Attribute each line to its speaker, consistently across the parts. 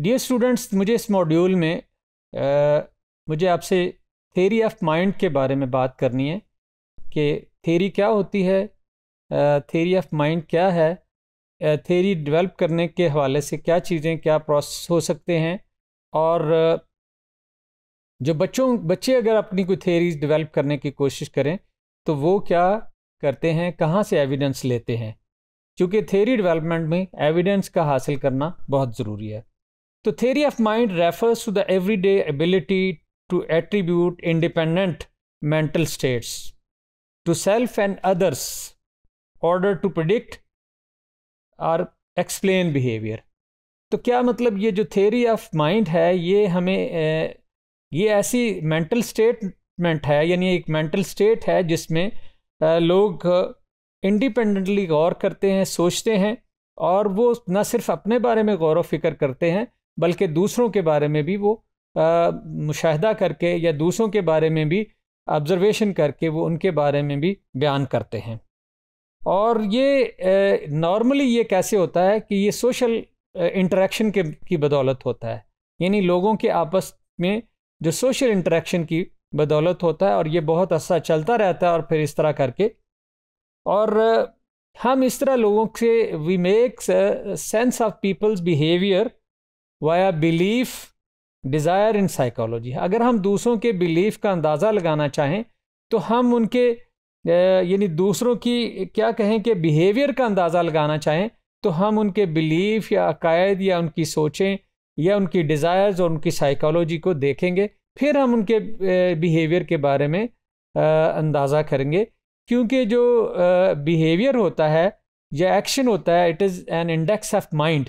Speaker 1: dear students मुझे इस module में आ, मुझे आपसे थेरी ऑफ माइंड के बारे में बात करनी है कि थेरी क्या होती है थेरी ऑफ माइंड क्या है थेरी डेवलप करने के हवाले से क्या चीज़ें क्या प्रोसेस हो सकते हैं और जो बच्चों बच्चे अगर अपनी कोई थेरीज डेवलप करने की कोशिश करें तो वो क्या करते हैं कहाँ से एविडेंस लेते हैं क्योंकि थेरी डेवलपमेंट में एविडेंस का हासिल करना बहुत ज़रूरी है तो theory of mind refers to the everyday ability to attribute independent mental states to self and others order to predict और एक्सप्लेन बिहेवियर तो क्या मतलब ये जो थेरी ऑफ माइंड है ये हमें ये ऐसी मेंटल स्टेटमेंट है यानी एक मेंटल स्टेट है जिसमें लोग इंडिपेंडेंटली गौर करते हैं सोचते हैं और वो न सिर्फ अपने बारे में गौर व फिक्र करते हैं बल्कि दूसरों के बारे में भी वो मुशाहिदा करके या दूसरों के बारे में भी ऑब्ज़रवेशन करके वो उनके बारे में भी बयान करते हैं और ये नॉर्मली ये कैसे होता है कि ये सोशल इंटरेक्शन के की बदौलत होता है यानी लोगों के आपस में जो सोशल इंटरेक्शन की बदौलत होता है और ये बहुत अच्छा चलता रहता है और फिर इस तरह करके और हम इस तरह लोगों से we makes sense of people's behaviour via belief desire in psychology अगर हम दूसरों के बिलीफ का अंदाज़ा लगाना चाहें तो हम उनके यानी दूसरों की क्या कहें कि बिहेवियर का अंदाज़ा लगाना चाहें तो हम उनके बिलीफ या अकायद या उनकी सोचें या उनकी डिज़ायर्स और उनकी साइकोलॉजी को देखेंगे फिर हम उनके बिहेवियर के बारे में अंदाज़ा करेंगे क्योंकि जो बिहेवियर होता है या एक्शन होता है it is an index of mind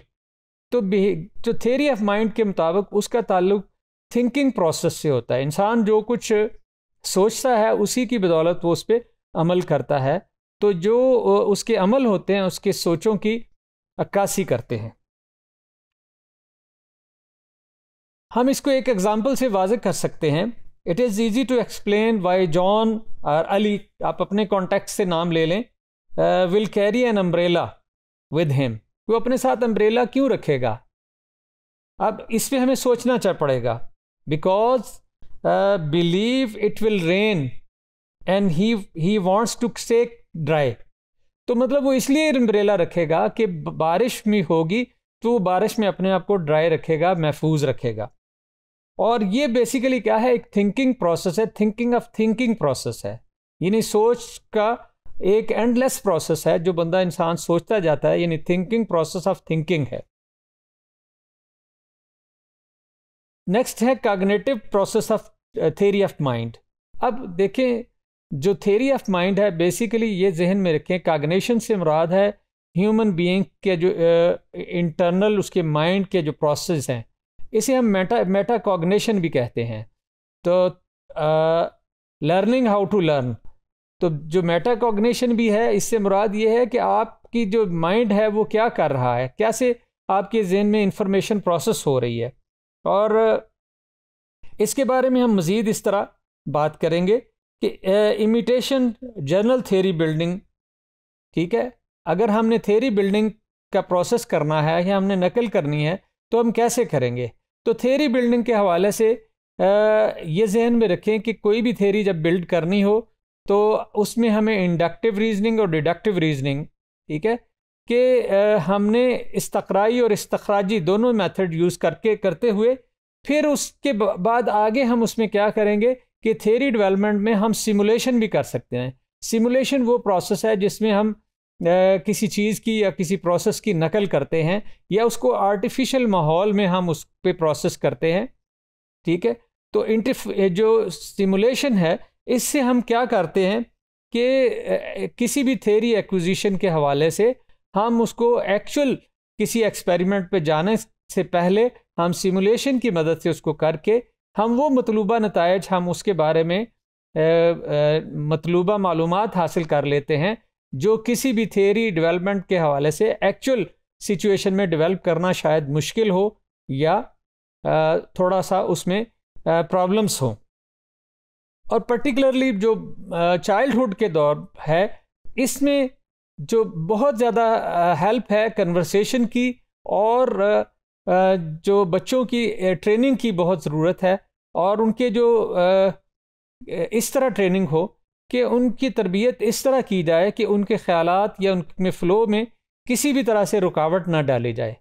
Speaker 1: तो जो थेरी ऑफ माइंड के मुताबिक उसका ताल्लुक थिंकिंग प्रोसेस से होता है इंसान जो कुछ सोचता है उसी की बदौलत वो उस पर अमल करता है तो जो उसके अमल होते हैं उसके सोचों की अक्कासी करते हैं हम इसको एक एग्जाम्पल से वाज कर सकते हैं it is easy to explain why John और अली आप अपने कॉन्टेक्ट से नाम ले लें will carry an umbrella with him वो अपने साथ अम्ब्रेला क्यों रखेगा अब इस पर हमें सोचना चाह पड़ेगा because believe it will rain and he he wants to say dry तो मतलब वो इसलिए अम्ब्रेला रखेगा कि बारिश में होगी तो वो बारिश में अपने आप को ड्राई रखेगा महफूज रखेगा और ये बेसिकली क्या है एक थिंकिंग प्रोसेस है थिंकिंग ऑफ थिंकिंग प्रोसेस है यानी सोच का एक एंडलेस प्रोसेस है जो बंदा इंसान सोचता जाता है यानी थिंकिंग प्रोसेस ऑफ थिंकिंग है नेक्स्ट है cognitive process of theory of mind अब देखें जो थेरी ऑफ माइंड है बेसिकली ये जहन में रखें कागनेशन से मुराद है ह्यूमन बीइंग के जो इंटरनल uh, उसके माइंड के जो प्रोसेस हैं इसे हम मेटा मेटा कॉग्नेशन भी कहते हैं तो लर्निंग हाउ टू लर्न तो जो मेटा मेटाकॉग्निशन भी है इससे मुराद ये है कि आपकी जो माइंड है वो क्या कर रहा है कैसे आपके जहन में इंफॉर्मेशन प्रोसेस हो रही है और इसके बारे में हम मज़ीद इस तरह बात करेंगे कि इमिटेशन जर्नल थेरी बिल्डिंग ठीक है अगर हमने थेरी बिल्डिंग का प्रोसेस करना है या हमने नकल करनी है तो हम कैसे करेंगे तो थेरी बिल्डिंग के हवाले से आ, ये जहन में रखें कि कोई भी थेरी जब बिल्ड करनी हो तो उसमें हमें इंडक्टिव रीजनिंग और डिडक्टिव रीजनिंग ठीक है कि हमने इस्तकराई और इस्तखराजी दोनों मेथड यूज़ करके करते हुए फिर उसके बाद आगे हम उसमें क्या करेंगे कि थेरी डेवलपमेंट में हम सिमुलेशन भी कर सकते हैं सिमुलेशन वो प्रोसेस है जिसमें हम आ, किसी चीज़ की या किसी प्रोसेस की नकल करते हैं या उसको आर्टिफिशियल माहौल में हम उस पर प्रोसेस करते हैं ठीक है तो इंटरफ जो सिमुलेशन है इससे हम क्या करते हैं कि किसी भी थेरी एक्विजिशन के हवाले से हम उसको एक्चुअल किसी एक्सपेरिमेंट पे जाने से पहले हम सिमुलेशन की मदद से उसको करके हम वो मतलूबा नतज हम उसके बारे में मतलूबा मालूम हासिल कर लेते हैं जो किसी भी थेरी डेवलपमेंट के हवाले से एक्चुअल सिचुएशन में डेवलप करना शायद मुश्किल हो या थोड़ा सा उसमें प्रॉब्लम्स हों और पर्टिकुलरली जो चाइल्डहुड के दौर है इसमें जो बहुत ज़्यादा हेल्प है कन्वर्सेशन की और जो बच्चों की ट्रेनिंग की बहुत ज़रूरत है और उनके जो इस तरह ट्रेनिंग हो कि उनकी तरबियत इस तरह की जाए कि उनके ख्याल या उनमें फ़्लो में किसी भी तरह से रुकावट ना डाली जाए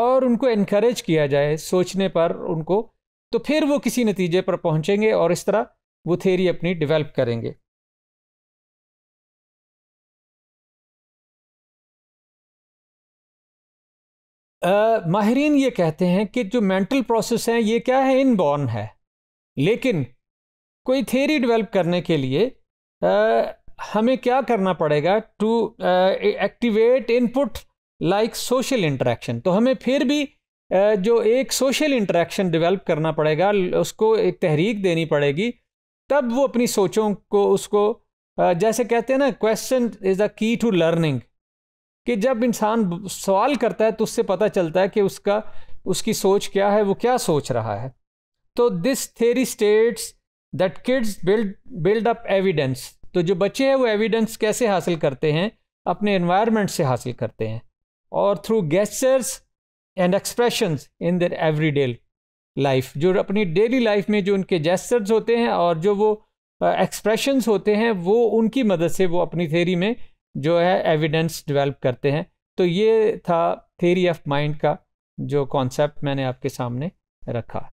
Speaker 1: और उनको इनक्रेज किया जाए सोचने पर उनको तो फिर वो किसी नतीजे पर पहुँचेंगे और इस तरह वो थेरी अपनी डेवलप करेंगे आ, माहरीन ये कहते हैं कि जो मेंटल प्रोसेस हैं ये क्या है इनबॉर्न है लेकिन कोई थेरी डेवलप करने के लिए आ, हमें क्या करना पड़ेगा to activate input like social interaction तो हमें फिर भी जो एक सोशल इंटरेक्शन डेवलप करना पड़ेगा उसको एक तहरीक देनी पड़ेगी तब वो अपनी सोचों को उसको जैसे कहते हैं ना question is the key to learning कि जब इंसान सवाल करता है तो उससे पता चलता है कि उसका उसकी सोच क्या है वो क्या सोच रहा है तो this theory states that kids build build up evidence तो जो बच्चे हैं वो एविडेंस कैसे हासिल करते हैं अपने इन्वायरमेंट से हासिल करते हैं और through gestures and expressions in their everyday life जो अपनी डेली लाइफ में जो उनके जेस्टर्स होते हैं और जो वो एक्सप्रेशंस होते हैं वो उनकी मदद से वो अपनी थेरी में जो है एविडेंस डेवलप करते हैं तो ये था थेरी ऑफ माइंड का जो कॉन्सेप्ट मैंने आपके सामने रखा